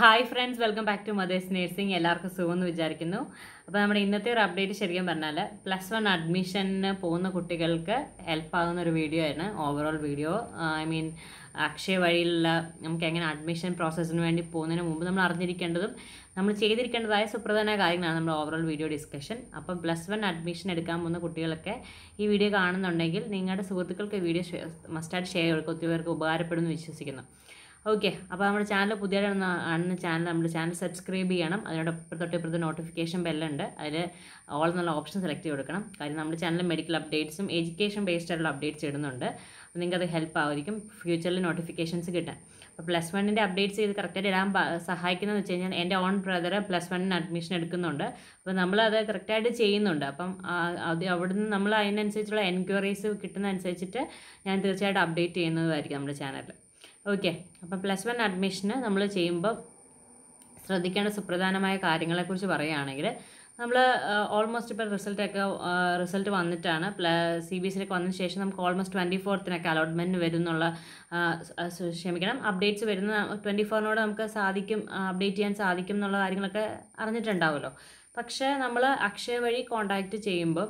hi friends welcome back to mother's nursing എല്ലാവർക്കും സുഖമെന്ന് വിചാരിക്കുന്നു അപ്പോൾ നമ്മുടെ ഇന്നത്തെ ഒരു അപ്ഡേറ്റ് ശരിക്കും പറഞ്ഞാൽ പ്ലസ് വൺ അഡ്മിഷന് പോകുന്ന കുട്ടികൾക്ക് ഹെൽപ്പാകുന്ന ഒരു വീഡിയോ ആണ് overall video I mean Akshaya വഴിയിലുള്ള നമുക്ക് എങ്ങനെ അഡ്മിഷൻ പ്രോസസ്സിന് വേണ്ടി പോകുന്നതിന് മുമ്പ് നമ്മൾ അറിഞ്ഞിരിക്കേണ്ടതും നമ്മൾ ചെയ്തിരിക്കേണ്ടതായ സുപ്രധാന കാര്യങ്ങളാണ് നമ്മൾ ഓവറോൾ വീഡിയോ ഡിസ്കഷൻ അപ്പം പ്ലസ് വൺ അഡ്മിഷൻ എടുക്കാൻ പോകുന്ന കുട്ടികളൊക്കെ ഈ വീഡിയോ കാണുന്നുണ്ടെങ്കിൽ നിങ്ങളുടെ സുഹൃത്തുക്കൾക്ക് വീഡിയോ മസ്റ്റായിട്ട് ഷെയർ കൊടുക്കുക ഒത്തിരി പേർക്ക് ഉപകാരപ്പെടുമെന്ന് വിശ്വസിക്കുന്നു ഓക്കെ അപ്പോൾ നമ്മുടെ ചാനൽ പുതിയതായിട്ട് ആണെന്ന ചാനൽ നമ്മുടെ ചാനൽ സബ്സ്ക്രൈബ് ചെയ്യണം അതിനോട് തൊട്ട് ഇപ്പുറത്ത് നോട്ടിഫിക്കേഷൻ ബെല്ലുണ്ട് അതിൽ ഓൾ എന്നുള്ള ഓപ്ഷൻ സെലക്ട് ചെയ്ത് കൊടുക്കണം കാര്യം നമ്മുടെ ചാനൽ മെഡിക്കൽ അപ്ഡേറ്റ്സും എഡ്യൂക്കേഷൻ ബേസ്ഡ് ആയിട്ടുള്ള അപ്ഡേറ്റ്സ് ഇടുന്നുണ്ട് നിങ്ങൾക്ക് അത് ഹെൽപ്പ് ആയിരിക്കും ഫ്യൂച്ചറിൽ നോട്ടിഫിക്കേഷൻസ് കിട്ടാൻ അപ്പോൾ പ്ലസ് വണ്ണിൻ്റെ അപ്ഡേറ്റ്സ് ചെയ്ത് കറക്റ്റായിട്ട് ഇടാൻ സഹായിക്കുന്നതെന്ന് വെച്ച് കഴിഞ്ഞാൽ എൻ്റെ ഓൺ ബ്രദർ പ്ലസ് വണ്ണിന് അഡ്മിഷൻ എടുക്കുന്നുണ്ട് അപ്പോൾ നമ്മളത് കറക്റ്റായിട്ട് ചെയ്യുന്നുണ്ട് അപ്പം അത് അവിടുന്ന് നമ്മൾ അതിനനുസരിച്ചുള്ള എൻക്വയറീസ് കിട്ടുന്ന അനുസരിച്ചിട്ട് ഞാൻ തീർച്ചയായിട്ടും അപ്ഡേറ്റ് ചെയ്യുന്നതായിരിക്കും നമ്മുടെ ചാനലിൽ ഓക്കെ അപ്പം പ്ലസ് വൺ അഡ്മിഷന് നമ്മൾ ചെയ്യുമ്പോൾ ശ്രദ്ധിക്കേണ്ട സുപ്രധാനമായ കാര്യങ്ങളെക്കുറിച്ച് പറയുകയാണെങ്കിൽ നമ്മൾ ഓൾമോസ്റ്റ് ഇപ്പോൾ റിസൾട്ടൊക്കെ റിസൾട്ട് വന്നിട്ടാണ് സി ബി സിയിലൊക്കെ വന്നതിന് ശേഷം നമുക്ക് ഓൾമോസ്റ്റ് ട്വൻറ്റി ഫോർത്തിനൊക്കെ അലോട്ട്മെൻറ്റ് വരുന്നുള്ള ക്ഷമിക്കണം അപ്ഡേറ്റ്സ് വരുന്ന ട്വൻറ്റി ഫോറിനോട് നമുക്ക് സാധിക്കും അപ്ഡേറ്റ് ചെയ്യാൻ സാധിക്കും എന്നുള്ള കാര്യങ്ങളൊക്കെ അറിഞ്ഞിട്ടുണ്ടാവുമല്ലോ പക്ഷേ നമ്മൾ അക്ഷയ വഴി കോണ്ടാക്ട് ചെയ്യുമ്പോൾ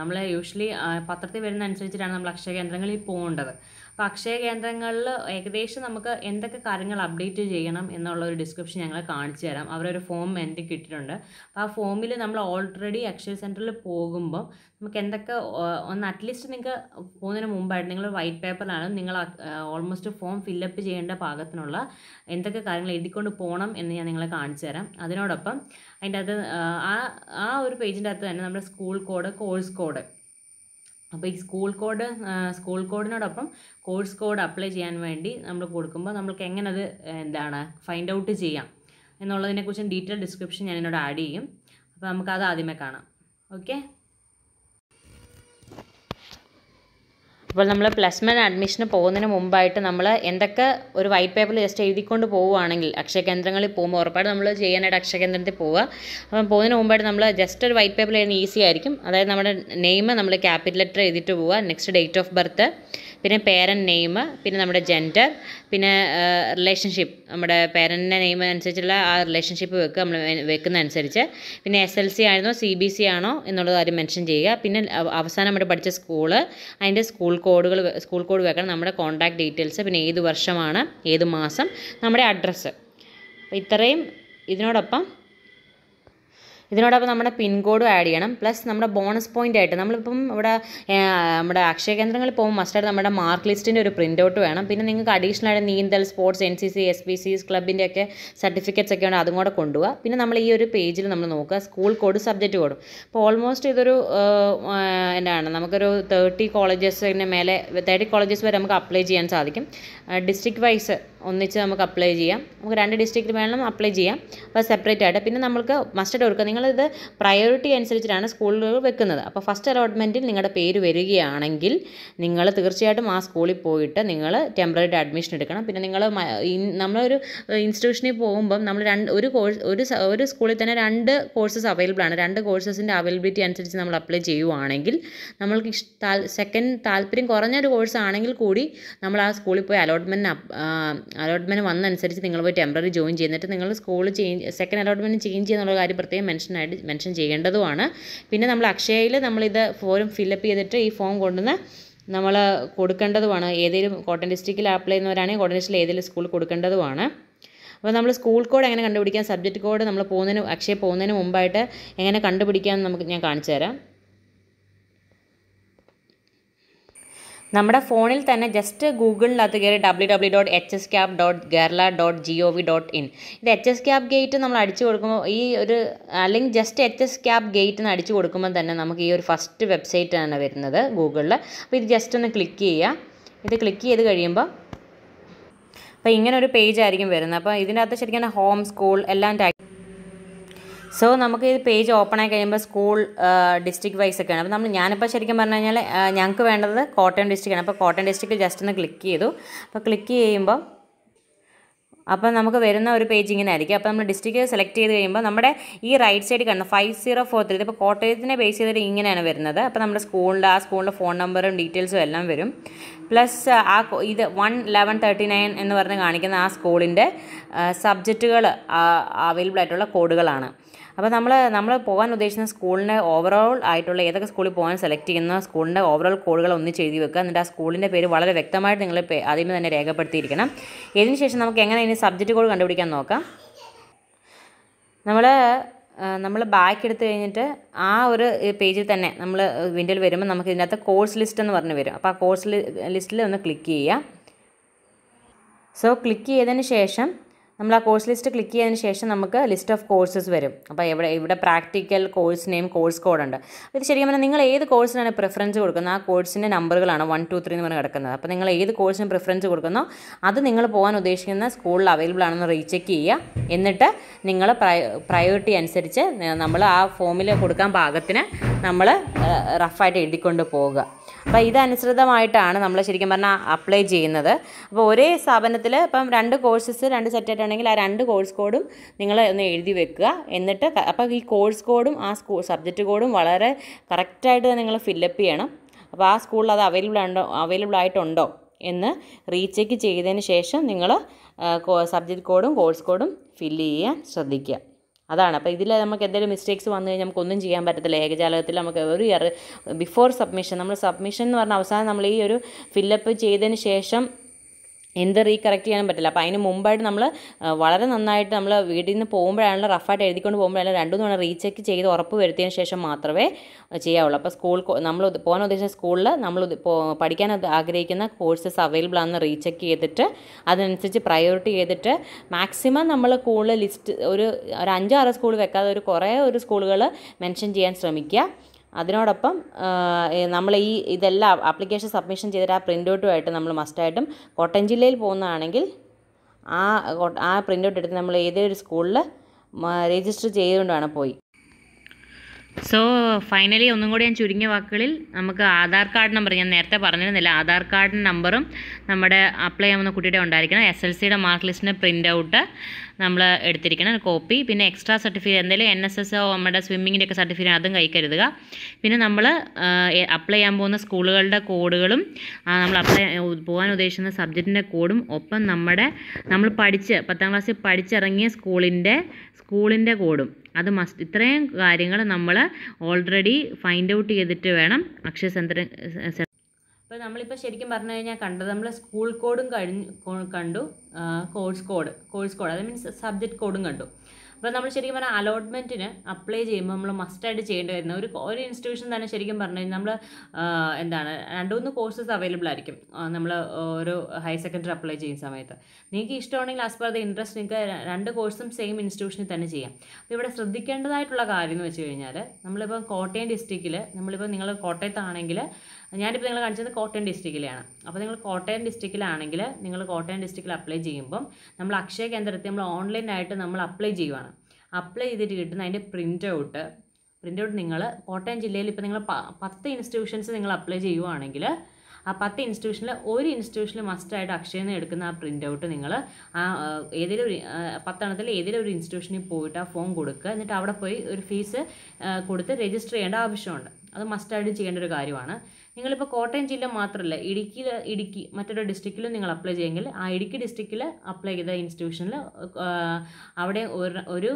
നമ്മൾ യൂഷ്വലി പത്രത്തിൽ വരുന്ന അനുസരിച്ചിട്ടാണ് നമ്മൾ അക്ഷയ കേന്ദ്രങ്ങളിൽ പോകേണ്ടത് അപ്പോൾ അക്ഷയ കേന്ദ്രങ്ങളിൽ ഏകദേശം നമുക്ക് എന്തൊക്കെ കാര്യങ്ങൾ അപ്ഡേറ്റ് ചെയ്യണം എന്നുള്ള ഒരു ഡിസ്ക്രിപ്ഷൻ ഞങ്ങൾ കാണിച്ചു തരാം അവരൊരു ഫോം എൻ്റെ കിട്ടിയിട്ടുണ്ട് അപ്പോൾ ആ ഫോമിൽ നമ്മൾ ഓൾറെഡി അക്ഷയ സെൻറ്ററിൽ പോകുമ്പോൾ നമുക്ക് എന്തൊക്കെ ഒന്ന് അറ്റ്ലീസ്റ്റ് നിങ്ങൾക്ക് പോകുന്നതിന് മുമ്പായിട്ട് നിങ്ങൾ വൈറ്റ് പേപ്പറിലാണ് നിങ്ങൾ ഓൾമോസ്റ്റ് ഫോം ഫില്ലപ്പ് ചെയ്യേണ്ട പാകത്തിനുള്ള എന്തൊക്കെ കാര്യങ്ങൾ എഴുതിക്കൊണ്ട് പോകണം എന്ന് ഞാൻ നിങ്ങളെ കാണിച്ചു തരാം അതിനോടൊപ്പം അതിൻ്റെ അത് ആ ആ ഒരു പേജിൻ്റെ അകത്ത് തന്നെ നമ്മുടെ സ്കൂൾ കോഡ് കോഴ്സ് കോഡ് അപ്പോൾ ഈ സ്കൂൾ കോഡ് സ്കൂൾ കോഡിനോടൊപ്പം കോഴ്സ് കോഡ് അപ്ലൈ ചെയ്യാൻ വേണ്ടി നമ്മൾ കൊടുക്കുമ്പോൾ നമ്മൾക്ക് എങ്ങനെ അത് എന്താണ് ഫൈൻഡ് ഔട്ട് ചെയ്യാം എന്നുള്ളതിനെക്കുറിച്ച് ഡീറ്റെയിൽ ഡിസ്ക്രിപ്ഷൻ ഞാൻ എന്നോട് ആഡ് ചെയ്യും അപ്പോൾ നമുക്കത് ആദ്യമേ കാണാം ഓക്കെ അപ്പോൾ നമ്മൾ പ്ലസ് വൺ അഡ്മിഷന് പോകുന്നതിന് മുമ്പായിട്ട് നമ്മൾ എന്തൊക്കെ ഒരു വൈറ്റ് പേപ്പറിൽ ജസ്റ്റ് എഴുതിക്കൊണ്ട് പോവുകയാണെങ്കിൽ അക്ഷയകേന്ദ്രങ്ങളിൽ പോകുമ്പോൾ ഉറപ്പായിട്ട് നമ്മൾ ചെയ്യാനായിട്ട് അക്ഷയകേന്ദ്രത്തിൽ പോവുക അപ്പം പോകുന്നതിന് മുമ്പായിട്ട് നമ്മൾ ജസ്റ്റ് ഒരു വൈറ്റ് പേപ്പറിൽ എഴുതുന്നത് ഈസി ആയിരിക്കും അതായത് നമ്മുടെ നെയിം നമ്മൾ ക്യാപിറ്റൽ ലെറ്റർ എഴുതിയിട്ട് പോവുക നെക്സ്റ്റ് ഡേറ്റ് ഓഫ് ബർത്ത് പിന്നെ പേരൻറ്റ് നെയിം പിന്നെ നമ്മുടെ ജെൻഡർ പിന്നെ റിലേഷൻഷിപ്പ് നമ്മുടെ പേരൻറ്റിൻ്റെ നെയിം അനുസരിച്ചുള്ള ആ റിലേഷൻഷിപ്പ് വെക്കുക നമ്മൾ വെക്കുന്ന അനുസരിച്ച് പിന്നെ എസ് എൽ സി ആയിരുന്നോ സി ബി സി ആണോ എന്നുള്ള കാര്യം മെൻഷൻ ചെയ്യുക പിന്നെ അവസാനം നമ്മൾ പഠിച്ച സ്കൂള് അതിൻ്റെ സ്കൂൾ കോഡുകൾ സ്കൂൾ കോഡ് വെക്കണം നമ്മുടെ കോൺടാക്ട് ഡീറ്റെയിൽസ് പിന്നെ ഏത് വർഷമാണ് ഏത് മാസം നമ്മുടെ അഡ്രസ്സ് ഇത്രയും ഇതിനോടൊപ്പം ഇതിനോടൊപ്പം നമ്മുടെ പിൻകോഡും ആഡ് ചെയ്യണം പ്ലസ് നമ്മുടെ ബോണസ് പോയിൻ്റ് ആയിട്ട് നമ്മളിപ്പം ഇവിടെ നമ്മുടെ അക്ഷയ കേന്ദ്രങ്ങളിൽ പോകുമ്പോൾ മസ്റ്റായിട്ട് നമ്മുടെ മാർക്ക് ലിസ്റ്റിൻ്റെ ഒരു പ്രിൻ്റ് ഔട്ട് വേണം പിന്നെ നിങ്ങൾക്ക് അഡീഷണൽ ആയിട്ട് നീന്തൽ sports N C C S P C ക്ലബിൻ്റെ ഒക്കെ സർട്ടിഫിക്കറ്റ്സ് ഒക്കെ ഉണ്ട് അതും കൂടെ കൊണ്ടുപോകുക പിന്നെ നമ്മൾ ഈ ഒരു പേജിൽ നമ്മൾ നോക്കുക സ്കൂൾ കോഡ് സബ്ജക്റ്റ് കോഡും അപ്പോൾ ഓൾമോസ്റ്റ് ഇതൊരു എന്താണ് നമുക്കൊരു തേർട്ടി കോളേജസിന് മേലെ തേർട്ടി കോളേജസ് വരെ നമുക്ക് അപ്ലൈ ചെയ്യാൻ സാധിക്കും ഡിസ്ട്രിക്ട് വൈസ് ഒന്നിച്ച് നമുക്ക് അപ്ലൈ ചെയ്യാം നമുക്ക് രണ്ട് ഡിസ്ട്രിക്റ്റിൽ വേണം അപ്ലൈ ചെയ്യാം അപ്പോൾ സെപ്പറേറ്റ് ആയിട്ട് പിന്നെ നമുക്ക് മസ്റ്റഡ് കൊടുക്കുക നിങ്ങളിത് പ്രയോറിറ്റി അനുസരിച്ചിട്ടാണ് സ്കൂളുകൾ വെക്കുന്നത് അപ്പോൾ ഫസ്റ്റ് അലോട്ട്മെൻറ്റിൽ നിങ്ങളുടെ പേര് വരികയാണെങ്കിൽ നിങ്ങൾ തീർച്ചയായിട്ടും ആ സ്കൂളിൽ പോയിട്ട് നിങ്ങൾ ടെമ്പററി അഡ്മിഷൻ എടുക്കണം പിന്നെ നിങ്ങൾ നമ്മളൊരു ഇൻസ്റ്റിറ്റ്യൂഷനിൽ പോകുമ്പം നമ്മൾ രണ്ട് ഒരു കോഴ്സ് ഒരു ഒരു സ്കൂളിൽ തന്നെ രണ്ട് കോഴ്സസ് അവൈലബിൾ ആണ് രണ്ട് കോഴ്സസിൻ്റെ അവൈലബിലിറ്റി അനുസരിച്ച് നമ്മൾ അപ്ലൈ ചെയ്യുവാണെങ്കിൽ നമ്മൾക്ക് സെക്കൻഡ് താല്പര്യം കുറഞ്ഞൊരു കോഴ്സ് ആണെങ്കിൽ കൂടി നമ്മൾ ആ സ്കൂളിൽ പോയി അലോട്ട്മെൻറ്റിന് അലോട്ട്മെൻറ്റ് വന്നനുസരിച്ച് നിങ്ങൾ പോയി ടെമ്പററി ജോയിൻ ചെയ്യുന്നിട്ട് നിങ്ങൾ school change second allotment change ചെയ്യുന്നുള്ള കാര്യം പ്രത്യേകം മെൻഷനായിട്ട് മെൻഷൻ ചെയ്യേണ്ടതുമാണ് പിന്നെ നമ്മൾ അക്ഷയയിൽ നമ്മളിത് ഫോം ഫില്ലപ്പ് ചെയ്തിട്ട് ഈ ഫോം കൊണ്ടുവന്ന് നമ്മൾ കൊടുക്കേണ്ടതുമാണ് ഏതെങ്കിലും കോട്ടൺ ഡിസ്ട്രിക്റ്റിൽ അപ്ലൈ ചെയ്യുന്നവരാണെങ്കിൽ കോട്ടൺ ഡിസ്ട്രിക്റ്റിൽ ഏതെങ്കിലും സ്കൂൾ കൊടുക്കേണ്ടതുമാണ് അപ്പോൾ നമ്മൾ സ്കൂൾ കോഡ് എങ്ങനെ കണ്ടുപിടിക്കാം സബ്ജക്റ്റ് കോഡ് നമ്മൾ പോകുന്നതിന് അക്ഷയ പോകുന്നതിന് മുമ്പായിട്ട് എങ്ങനെ കണ്ടുപിടിക്കാമെന്ന് നമുക്ക് ഞാൻ കാണിച്ചു തരാം നമ്മുടെ ഫോണിൽ തന്നെ ജസ്റ്റ് ഗൂഗിളിനകത്ത് കയറി W W dot H S cap dot Kerala dot G O V dot in ഇത് എച്ച് എസ് ക്യാബ് ഗേറ്റ് നമ്മൾ അടിച്ചു കൊടുക്കുമ്പോൾ ഈ ഒരു അല്ലെങ്കിൽ just H S cap gate എന്ന് അടിച്ചു കൊടുക്കുമ്പോൾ തന്നെ നമുക്ക് ഈ ഒരു ഫസ്റ്റ് വെബ്സൈറ്റ് ആണ് വരുന്നത് ഗൂഗിളിൽ അപ്പോൾ ഇത് ജസ്റ്റ് ഒന്ന് ക്ലിക്ക് ചെയ്യുക ഇത് ക്ലിക്ക് ചെയ്ത് കഴിയുമ്പോൾ അപ്പോൾ ഇങ്ങനെ ഒരു പേജ് ആയിരിക്കും വരുന്നത് അപ്പോൾ ഇതിൻ്റെ അകത്ത് ശരിക്കും ഹോം സ്കൂൾ എല്ലാം ടൈപ്പ് സോ നമുക്ക് ഈ പേജ് ഓപ്പൺ ആയി കഴിയുമ്പോൾ സ്കൂൾ ഡിസ്ട്രിക്ട് വൈസ് ഒക്കെയാണ് അപ്പോൾ നമ്മൾ ഞാനിപ്പോൾ ശരിക്കും പറഞ്ഞു കഴിഞ്ഞാൽ ഞങ്ങൾക്ക് വേണ്ടത് കോട്ടയം ഡിസ്ട്രിക്റ്റാണ് അപ്പോൾ കോട്ടയം ഡിസ്ട്രിക്റ്റ് ജസ്റ്റ് ഒന്ന് ക്ലിക്ക് ചെയ്തു അപ്പോൾ ക്ലിക്ക് ചെയ്യുമ്പോൾ അപ്പോൾ നമുക്ക് വരുന്ന ഒരു പേജ് ഇങ്ങനെ ആയിരിക്കും അപ്പോൾ നമ്മൾ ഡിസ്ട്രിക്റ്റ് സെലക്ട് ചെയ്ത് കഴിയുമ്പോൾ നമ്മുടെ ഈ റൈറ്റ് സൈഡ് കാണുന്നത് ഫൈവ് സീറോ ഫോർ ത്രീ ഇപ്പോൾ കോട്ടയത്തിനെ ബേസ് ചെയ്തിട്ട് ഇങ്ങനെയാണ് വരുന്നത് അപ്പോൾ നമ്മുടെ സ്കൂളിൻ്റെ ആ സ്കൂളിൻ്റെ ഫോൺ നമ്പറും ഡീറ്റെയിൽസും എല്ലാം വരും പ്ലസ് ആ ഇത് വൺ ലെവൻ തേർട്ടി നയൻ എന്ന് പറഞ്ഞ് കാണിക്കുന്ന ആ സ്കൂളിൻ്റെ സബ്ജക്റ്റുകൾ അവൈലബിൾ ആയിട്ടുള്ള കോഡുകളാണ് അപ്പോൾ നമ്മൾ നമ്മൾ പോകാൻ ഉദ്ദേശിക്കുന്ന സ്കൂളിൻ്റെ ഓവറോൾ ആയിട്ടുള്ള ഏതൊക്കെ സ്കൂളിൽ പോകാൻ സെലക്ട് ചെയ്യുന്ന സ്കൂളിൻ്റെ ഓവറോൾ കോഡുകൾ ഒന്നിച്ച് എഴുതി വെക്കുക എന്നിട്ട് ആ സ്കൂളിൻ്റെ പേര് വളരെ വ്യക്തമായിട്ട് നിങ്ങൾ ആദ്യം തന്നെ രേഖപ്പെടുത്തിയിരിക്കണം ശേഷം നമുക്ക് എങ്ങനെ ഇനി സബ്ജക്റ്റ് കോഡ് കണ്ടുപിടിക്കാൻ നോക്കാം നമ്മൾ നമ്മൾ ബാക്ക് എടുത്തു കഴിഞ്ഞിട്ട് ആ ഒരു പേജിൽ തന്നെ നമ്മൾ വിൻഡോയിൽ വരുമ്പോൾ നമുക്ക് ഇതിനകത്ത് കോഴ്സ് ലിസ്റ്റ് എന്ന് പറഞ്ഞ് വരും അപ്പോൾ ആ കോഴ്സ് ലിസ്റ്റിൽ ഒന്ന് ക്ലിക്ക് ചെയ്യുക സോ ക്ലിക്ക് ചെയ്തതിന് ശേഷം നമ്മൾ ആ കോഴ്സ് ലിസ്റ്റ് ക്ലിക്ക് ചെയ്തതിന് ശേഷം നമുക്ക് ലിസ്റ്റ് ഓഫ് കോഴ്സസ് വരും അപ്പോൾ ഇവിടെ ഇവിടെ പ്രാക്ടിക്കൽ കോഴ്സ് നെയിം കോഴ്സ് കോഡുണ്ട് ഇത് ശരിക്കും പറഞ്ഞാൽ നിങ്ങൾ ഏത് കോഴ്സിനാണ് പ്രിഫറൻസ് കൊടുക്കുന്നത് ആ കോഴ്സിൻ്റെ നമ്പറുകളാണ് വൺ ടു ത്രീ എന്ന് പറഞ്ഞ് കിടക്കുന്നത് അപ്പോൾ നിങ്ങൾ ഏത് കോഴ്സിന് പ്രിഫറൻസ് കൊടുക്കുന്നോ അത് നിങ്ങൾ പോകാൻ ഉദ്ദേശിക്കുന്ന സ്കൂളിൽ അവൈലബിൾ ആണെന്ന് റീചെക്ക് ചെയ്യുക എന്നിട്ട് നിങ്ങൾ പ്രയോറിറ്റി അനുസരിച്ച് നമ്മൾ ആ ഫോമിൽ കൊടുക്കാൻ പാകത്തിന് നമ്മൾ റഫായിട്ട് എഴുതിക്കൊണ്ട് പോവുക അപ്പോൾ ഇതനുസൃതമായിട്ടാണ് നമ്മൾ ശരിക്കും പറഞ്ഞാൽ അപ്ലൈ ചെയ്യുന്നത് അപ്പോൾ ഒരേ സ്ഥാപനത്തിൽ ഇപ്പം രണ്ട് കോഴ്സസ് രണ്ട് സെറ്റായിട്ടാണ് ഉണ്ടെങ്കിൽ ആ രണ്ട് കോഴ്സ് കോഡും നിങ്ങൾ ഒന്ന് എഴുതി വെക്കുക എന്നിട്ട് അപ്പോൾ ഈ കോഴ്സ് കോഡും ആ സ്കൂ സബ്ജക്റ്റ് കോഡും വളരെ കറക്റ്റായിട്ട് നിങ്ങൾ ഫില്ലപ്പ് ചെയ്യണം അപ്പോൾ ആ സ്കൂളിൽ അത് അവൈലബിൾ ഉണ്ടോ അവൈലബിൾ ആയിട്ടുണ്ടോ എന്ന് റീചെക്ക് ചെയ്തതിന് ശേഷം നിങ്ങൾ സബ്ജക്റ്റ് കോഡും കോഴ്സ് കോഡും ഫില്ല് ചെയ്യാൻ ശ്രദ്ധിക്കുക അതാണ് അപ്പോൾ ഇതിൽ നമുക്ക് എന്തെങ്കിലും മിസ്റ്റേക്സ് വന്നു കഴിഞ്ഞാൽ നമുക്കൊന്നും ചെയ്യാൻ പറ്റത്തില്ല ഏകജാലകത്തിൽ നമുക്ക് ഒരു ഇയർ ബിഫോർ സബ്മിഷൻ നമ്മൾ സബ്മിഷൻ എന്ന് പറഞ്ഞാൽ അവസാനം നമ്മൾ ഈ ഒരു ഫില്ലപ്പ് ചെയ്തതിന് ശേഷം എന്ത് റീകറക്റ്റ് ചെയ്യാനും പറ്റില്ല അപ്പോൾ അതിന് മുമ്പായിട്ട് നമ്മൾ വളരെ നന്നായിട്ട് നമ്മൾ വീട്ടിൽ നിന്ന് പോകുമ്പോഴാണല്ലോ റഫായിട്ട് എഴുതിക്കൊണ്ട് പോകുമ്പോഴാണല്ലോ രണ്ടു തവണ റീചെക്ക് ചെയ്ത് ഉറപ്പ് വരുത്തിയതിന് ശേഷം മാത്രമേ ചെയ്യാവുള്ളൂ അപ്പോൾ സ്കൂൾ നമ്മൾ പോകാൻ ഉദ്ദേശിച്ച സ്കൂളിൽ നമ്മൾ പഠിക്കാൻ ആഗ്രഹിക്കുന്ന കോഴ്സസ് അവൈലബിൾ ആണെന്ന് റീചെക്ക് ചെയ്തിട്ട് അതിനനുസരിച്ച് പ്രയോറിറ്റി ചെയ്തിട്ട് മാക്സിമം നമ്മൾ കൂടുതൽ ലിസ്റ്റ് ഒരു ഒരു അഞ്ചാറ് സ്കൂൾ വെക്കാതെ ഒരു കുറേ ഒരു സ്കൂളുകൾ മെൻഷൻ ചെയ്യാൻ ശ്രമിക്കുക അതിനോടൊപ്പം നമ്മൾ ഈ ഇതെല്ലാം ആപ്ലിക്കേഷൻ സബ്മിഷൻ ചെയ്തിട്ട് ആ പ്രിൻ്റൗട്ടുമായിട്ട് നമ്മൾ മസ്റ്റായിട്ടും കോട്ടയം ജില്ലയിൽ പോകുന്നതാണെങ്കിൽ ആ ആ പ്രിൻ്റൗട്ട് എടുത്ത് നമ്മൾ ഏതൊരു സ്കൂളിൽ രജിസ്റ്റർ ചെയ്തുകൊണ്ടാണ് പോയി സോ ഫൈനലി ഒന്നും കൂടി ഞാൻ ചുരുങ്ങിയ വാക്കുകളിൽ നമുക്ക് ആധാർ കാർഡ് നമ്പർ ഞാൻ നേരത്തെ പറഞ്ഞിരുന്നില്ല ആധാർ കാർഡ് നമ്പറും നമ്മുടെ അപ്ലൈ ചെയ്യാവുന്ന കുട്ടിയുടെ ഉണ്ടായിരിക്കണം എസ് എൽ സിയുടെ മാർക്ക് ലിസ്റ്റിൻ്റെ പ്രിൻ്റ് ഔട്ട് നമ്മൾ എടുത്തിരിക്കണം കോപ്പി പിന്നെ എക്സ്ട്രാ സർട്ടിഫിക്കറ്റ് എന്തെങ്കിലും എൻ എസ് എസ് നമ്മുടെ സ്വിമ്മിങ്ങിൻ്റെ ഒക്കെ സർട്ടിഫിക്കറ്റ് അതും കൈ കരുതുക പിന്നെ നമ്മൾ അപ്ലൈ ചെയ്യാൻ പോകുന്ന സ്കൂളുകളുടെ കോഡുകളും നമ്മൾ അപ്ലൈ പോകാൻ ഉദ്ദേശിക്കുന്ന സബ്ജക്റ്റിൻ്റെ കോഡും ഒപ്പം നമ്മുടെ നമ്മൾ പഠിച്ച് പത്താം ക്ലാസ്സിൽ പഠിച്ചിറങ്ങിയ സ്കൂളിൻ്റെ സ്കൂളിൻ്റെ കോഡും അത് മസ്റ്റ് ഇത്രയും കാര്യങ്ങൾ നമ്മൾ ഓൾറെഡി ഫൈൻഡ് ഔട്ട് ചെയ്തിട്ട് വേണം അക്ഷയ സെൻറ്റർ ഇപ്പോൾ നമ്മളിപ്പോൾ ശരിക്കും പറഞ്ഞു കഴിഞ്ഞാൽ കണ്ടത് നമ്മൾ സ്കൂൾ കോഡും കഴിഞ്ഞ് കണ്ടു കോഴ്സ് കോഡ് കോഴ്സ് കോഡ് അത് മീൻസ് സബ്ജക്റ്റ് കോഡും കണ്ടു അപ്പോൾ നമ്മൾ ശരിക്കും പറഞ്ഞാൽ അലോട്ട്മെൻറ്റിന് അപ്ലൈ ചെയ്യുമ്പോൾ നമ്മൾ മസ്റ്റായിട്ട് ചെയ്യേണ്ടി വരുന്ന ഒരു ഒരു ഇൻസ്റ്റിറ്റ്യൂഷൻ തന്നെ ശരിക്കും പറഞ്ഞു കഴിഞ്ഞാൽ നമ്മൾ എന്താണ് രണ്ട് മൂന്ന് കോഴ്സസ് അവൈലബിൾ ആയിരിക്കും നമ്മൾ ഒരു ഹയർ സെക്കൻഡറി അപ്ലൈ ചെയ്യുന്ന സമയത്ത് നിങ്ങൾക്ക് ഇഷ്ടമാണെങ്കിൽ ആസ് പെർ ദ ഇൻട്രസ്റ്റ് നിങ്ങൾക്ക് രണ്ട് കോഴ്സും സെയിം ഇൻസ്റ്റിറ്റ്യൂഷനിൽ തന്നെ ചെയ്യാം അപ്പോൾ ഇവിടെ ശ്രദ്ധിക്കേണ്ടതായിട്ടുള്ള കാര്യം എന്ന് വെച്ച് കഴിഞ്ഞാൽ നമ്മളിപ്പോൾ കോട്ടയം ഡിസ്ട്രിക്റ്റിൽ നമ്മളിപ്പോൾ നിങ്ങൾ കോട്ടയത്താണെങ്കിൽ ഞാനിപ്പോൾ നിങ്ങൾ കാണിച്ചത് കോട്ടയം ഡിസ്ട്രിക്റ്റിലാണ് അപ്പോൾ നിങ്ങൾ കോട്ടയം ഡിസ്ട്രിക്റ്റിലാണെങ്കിൽ നിങ്ങൾ കോട്ടയം ഡിസ്ട്രിക്റ്റിൽ അപ്ലൈ ചെയ്യുമ്പം നമ്മൾ അക്ഷയ കേന്ദ്രത്തിൽ നമ്മൾ ഓൺലൈനായിട്ട് നമ്മൾ അപ്ലൈ ചെയ്യുവാണ് അപ്ലൈ ചെയ്തിട്ട് കിട്ടുന്ന അതിൻ്റെ പ്രിൻ്റ് ഔട്ട് പ്രിൻ്റ് ഔട്ട് നിങ്ങൾ കോട്ടയം ജില്ലയിൽ ഇപ്പോൾ നിങ്ങൾ പത്ത് ഇൻസ്റ്റിറ്റ്യൂഷൻസ് നിങ്ങൾ അപ്ലൈ ചെയ്യുവാണെങ്കിൽ ആ പത്ത് ഇൻസ്റ്റിറ്റ്യൂഷനിൽ ഒരു ഇൻസ്റ്റിറ്റ്യൂഷനിൽ മസ്റ്റായിട്ട് അക്ഷയയിൽ നിന്ന് എടുക്കുന്ന ആ പ്രിൻ്റ് ഔട്ട് നിങ്ങൾ ആ ഏതെങ്കിലും ഒരു പത്തെണ്ണത്തിൽ ഏതെങ്കിലും ഒരു ഇൻസ്റ്റിറ്റ്യൂഷനിൽ പോയിട്ട് ആ ഫോം കൊടുക്കുക എന്നിട്ട് അവിടെ പോയി ഒരു ഫീസ് കൊടുത്ത് രജിസ്റ്റർ ചെയ്യേണ്ട ആവശ്യമുണ്ട് അത് മസ്റ്റായിട്ട് ചെയ്യേണ്ട ഒരു കാര്യമാണ് നിങ്ങളിപ്പോൾ കോട്ടയം ജില്ല മാത്രമല്ല ഇടുക്കിയിൽ ഇടുക്കി മറ്റൊരു ഡിസ്ട്രിക്റ്റിലും നിങ്ങൾ അപ്ലൈ ചെയ്യുമെങ്കിൽ ആ ഇടുക്കി ഡിസ്ട്രിക്റ്റിൽ അപ്ലൈ ചെയ്ത ഇൻസ്റ്റിറ്റ്യൂഷനിൽ അവിടെ ഒരു ഒരു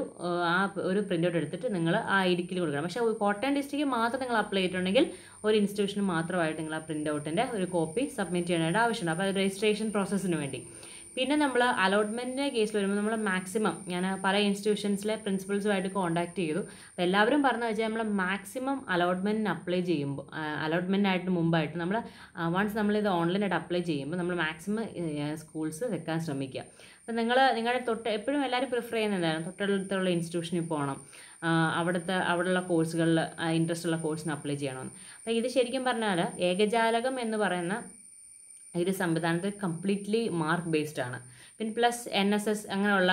ആ ഒരു പ്രിൻ്റ് ഔട്ട് എടുത്തിട്ട് നിങ്ങൾ ആ ഇടുക്കിയിൽ കൊടുക്കണം പക്ഷേ കോട്ടയം ഡിസ്ട്രിക്റ്റ് മാത്രം നിങ്ങൾ അപ്ലൈ ചെയ്തിട്ടുണ്ടെങ്കിൽ ഒരു ഇൻസ്റ്റിറ്റ്യൂഷന് മാത്രമായിട്ട് നിങ്ങൾ ആ പ്രിൻ്റ് ഔട്ടിൻ്റെ ഒരു കോപ്പി സബ്മിറ്റ് ചെയ്യേണ്ട ആവശ്യമുണ്ട് അപ്പോൾ രജിസ്ട്രേഷൻ പ്രോസസ്സിന് വേണ്ടി പിന്നെ നമ്മൾ അലോട്ട്മെൻറ്റിൻ്റെ കേസിൽ വരുമ്പോൾ നമ്മൾ മാക്സിമം ഞാൻ പല ഇൻസ്റ്റിറ്റ്യൂഷൻസിലെ പ്രിൻസിപ്പൾസുമായിട്ട് കോൺടാക്ട് ചെയ്തു അപ്പോൾ എല്ലാവരും പറഞ്ഞു വെച്ചാൽ നമ്മൾ മാക്സിമം അലോട്ട്മെൻറ്റിന് അപ്ലൈ ചെയ്യുമ്പോൾ ആയിട്ട് മുമ്പായിട്ട് നമ്മൾ വൺസ് നമ്മളിത് ഓൺലൈനായിട്ട് അപ്ലൈ ചെയ്യുമ്പോൾ നമ്മൾ മാക്സിമം സ്കൂൾസ് വെക്കാൻ ശ്രമിക്കുക അപ്പം നിങ്ങൾ നിങ്ങളുടെ തൊട്ട് എപ്പോഴും എല്ലാവരും പ്രിഫർ ചെയ്യുന്നതാണ് എന്താണ് തൊട്ടടുത്തുള്ള ഇൻസ്റ്റിറ്റ്യൂഷനിൽ പോകണം അവിടുത്തെ അവിടെയുള്ള കോഴ്സുകളിൽ ഇൻട്രസ്റ്റ് ഉള്ള കോഴ്സിന് അപ്ലൈ ചെയ്യണമെന്ന് അപ്പോൾ ഇത് ശരിക്കും പറഞ്ഞാൽ ഏകജാലകം എന്ന് പറയുന്ന ഈ സംവിധാനത്തിൽ കംപ്ലീറ്റ്ലി മാർക്ക് ബേസ്ഡ് ആണ് പിന്നെ പ്ലസ് എൻ എസ് എസ് അങ്ങനെയുള്ള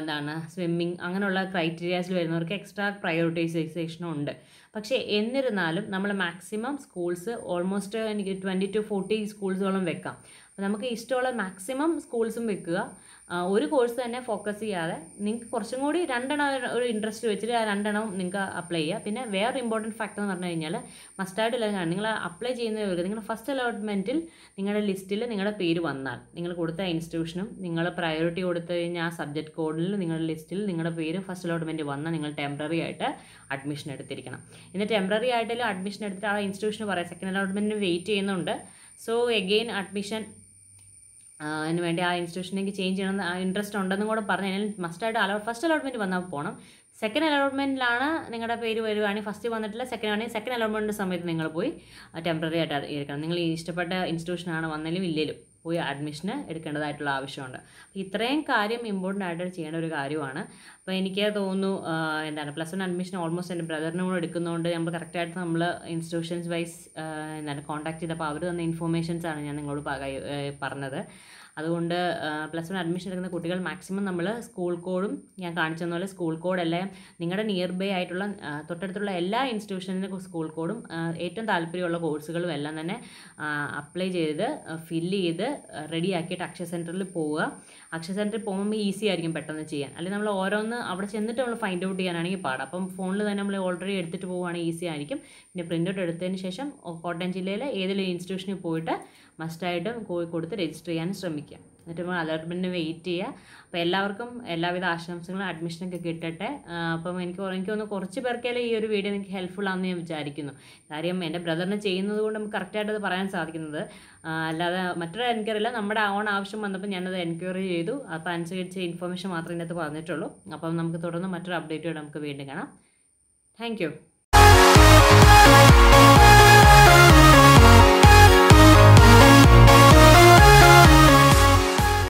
എന്താണ് സ്വിമ്മിങ് അങ്ങനെയുള്ള ക്രൈറ്റീരിയാസിൽ വരുന്നവർക്ക് എക്സ്ട്രാ പ്രയോറിറ്റൈസേഷനും ഉണ്ട് പക്ഷേ എന്നിരുന്നാലും നമ്മൾ മാക്സിമം സ്കൂൾസ് ഓൾമോസ്റ്റ് എനിക്ക് ട്വൻറ്റി ടു ഫോർട്ടി സ്കൂൾസുകളും വെക്കാം അപ്പോൾ നമുക്ക് ഇഷ്ടമുള്ള മാക്സിമം സ്കൂൾസും വെക്കുക ഒരു കോഴ്സ് തന്നെ ഫോക്കസ് ചെയ്യാതെ നിങ്ങൾക്ക് കുറച്ചും കൂടി രണ്ടെണ്ണം ഒരു ഇൻട്രസ്റ്റ് വെച്ചിട്ട് ആ രണ്ടെണ്ണം നിങ്ങൾക്ക് അപ്ലൈ ചെയ്യുക പിന്നെ വേറെ ഇമ്പോർട്ടൻറ്റ് ഫാക്ടർ എന്ന് പറഞ്ഞു കഴിഞ്ഞാൽ മസ്റ്റായിട്ട് ഇല്ല നിങ്ങൾ അപ്ലൈ ചെയ്യുന്നവർക്ക് നിങ്ങളുടെ ഫസ്റ്റ് അലോട്ട്മെൻറ്റിൽ നിങ്ങളുടെ ലിസ്റ്റിൽ നിങ്ങളുടെ പേര് വന്നാൽ നിങ്ങൾ കൊടുത്ത ഇൻസ്റ്റിറ്റ്യൂഷനും നിങ്ങൾ പ്രയോറിറ്റി കൊടുത്തു കഴിഞ്ഞാൽ ആ സബ്ജക്റ്റ് കോഡിൽ നിങ്ങളുടെ ലിസ്റ്റിൽ നിങ്ങളുടെ പേര് ഫസ്റ്റ് അലോട്ട്മെൻറ്റ് വന്നാൽ നിങ്ങൾ ടെമ്പററി ആയിട്ട് അഡ്മിഷൻ എടുത്തിരിക്കണം ഇന്ന് ടെമ്പററി ആയിട്ടുള്ള അഡ്മിഷൻ എടുത്തിട്ട് ആ ഇൻസ്റ്റിറ്റ്യൂഷന് പറയാം സെക്കൻഡ് അലോട്ട്മെൻറ്റിന് വെയിറ്റ് ചെയ്യുന്നുണ്ട് സോ എഗെയിൻ അഡ്മിഷൻ അതിന് വേണ്ടി ആ ഇൻസ്റ്റിറ്റ്യൂഷനിലേക്ക് ചേഞ്ച് ചെയ്യണം ആ ഇൻട്രസ്റ്റ് ഉണ്ടെന്നും കൂടെ പറഞ്ഞു കഴിഞ്ഞാൽ മസ്റ്റായിട്ട് അലോ ഫസ്റ്റ് അലോട്ട്മെൻറ്റ് വന്നാൽ പോകണം സെക്കൻഡ് അലോട്ട്മെൻറ്റിലാണ് നിങ്ങളുടെ പേര് വരുവാണെങ്കിൽ ഫസ്റ്റ് വന്നിട്ടില്ല സെക്കൻഡ് ആണെങ്കിൽ സെക്കൻഡ് അലോട്ട്മെൻറ്റിൻ്റെ സമയത്ത് നിങ്ങൾ പോയി ടെമ്പററി ആയിട്ട് ഇരിക്കണം നിങ്ങൾ ഇഷ്ടപ്പെട്ട ഇൻസ്റ്റിറ്റ്യൂഷനാണ് വന്നാലും ഇല്ലെങ്കിലും പോയി അഡ്മിഷന് എടുക്കേണ്ടതായിട്ടുള്ള ആവശ്യമുണ്ട് ഇത്രയും കാര്യം ഇമ്പോർട്ടൻ്റ് ആയിട്ട് ചെയ്യേണ്ട ഒരു കാര്യമാണ് അപ്പോൾ എനിക്ക് തോന്നുന്നു എന്താണ് പ്ലസ് വൺ അഡ്മിഷൻ ഓൾമോസ്റ്റ് എൻ്റെ ബ്രദറിനും കൂടെ എടുക്കുന്നതുകൊണ്ട് നമ്മൾ കറക്റ്റായിട്ട് നമ്മൾ ഇൻസ്റ്റിറ്റ്യൂഷൻസ് വൈസ് എന്താണ് കോൺടാക്ട് ചെയ്തപ്പോൾ അവർ തന്ന ഇൻഫോർമേഷൻസാണ് ഞാൻ നിങ്ങളോട് പറഞ്ഞത് അതുകൊണ്ട് പ്ലസ് വൺ അഡ്മിഷൻ എടുക്കുന്ന കുട്ടികൾ മാക്സിമം നമ്മൾ സ്കൂൾ കോഡും ഞാൻ കാണിച്ചു തന്ന പോലെ സ്കൂൾ കോഡെല്ലാം നിങ്ങളുടെ നിയർ ബൈ ആയിട്ടുള്ള തൊട്ടടുത്തുള്ള എല്ലാ ഇൻസ്റ്റിറ്റ്യൂഷനിൻ്റെ സ്കൂൾ കോഡും ഏറ്റവും താല്പര്യമുള്ള കോഴ്സുകളും എല്ലാം തന്നെ അപ്ലൈ ചെയ്ത് ഫില്ല് ചെയ്ത് റെഡിയാക്കിയിട്ട് അക്ഷയ സെൻറ്ററിൽ പോവുക അക്ഷയ സെൻറ്ററിൽ പോകുമ്പോൾ ഈസി ആയിരിക്കും പെട്ടെന്ന് ചെയ്യാൻ അല്ലെങ്കിൽ നമ്മൾ ഓരോന്ന് അവിടെ ചെന്നിട്ട് നമ്മൾ ഫൈൻഡ് ഔട്ട് ചെയ്യാനാണെങ്കിൽ പാടാം അപ്പം ഫോണിൽ തന്നെ നമ്മൾ ഓൾറെഡി എടുത്തിട്ട് പോവുകയാണെങ്കിൽ ഈസി ആയിരിക്കും പിന്നെ പ്രിൻ്റ് ഔട്ട് എടുത്തതിന് ശേഷം കോട്ടയം ജില്ലയിലെ ഏതെങ്കിലും ഇൻസ്റ്റിറ്റ്യൂഷനിൽ പോയിട്ട് മസ്റ്റായിട്ടും കൊടുത്ത് രജിസ്റ്റർ ചെയ്യാൻ ശ്രമിക്കുക എന്നിട്ട് നമ്മൾ അലോട്ട്മെൻറ്റിന് വെയിറ്റ് ചെയ്യുക അപ്പോൾ എല്ലാവർക്കും എല്ലാവിധ ആശംസകളും അഡ്മിഷനൊക്കെ കിട്ടട്ടെ അപ്പം എനിക്ക് തോന്നുന്നു കുറച്ച് പേർക്കെങ്കിലും ഈ ഒരു വീഡിയോ എനിക്ക് ഹെൽപ്ഫുൾ ആണെന്ന് ഞാൻ വിചാരിക്കുന്നു കാര്യം എൻ്റെ ബ്രദറിനെ ചെയ്യുന്നത് കൊണ്ട് നമുക്ക് കറക്റ്റായിട്ട് അത് പറയാൻ സാധിക്കുന്നത് അല്ലാതെ മറ്റൊരു എൻക്വയറിയില്ല നമ്മുടെ ഓൺ ആവശ്യം വന്നപ്പോൾ ഞാനത് എൻക്വയറി ചെയ്തു അപ്പോൾ അനുസരിച്ച് ഇൻഫർമേഷൻ മാത്രമേ ഇതിനകത്ത് പറഞ്ഞിട്ടുള്ളൂ അപ്പം നമുക്ക് തുടർന്ന് മറ്റൊരു അപ്ഡേറ്റുകൾ നമുക്ക് വീണ്ടും കാണാം താങ്ക്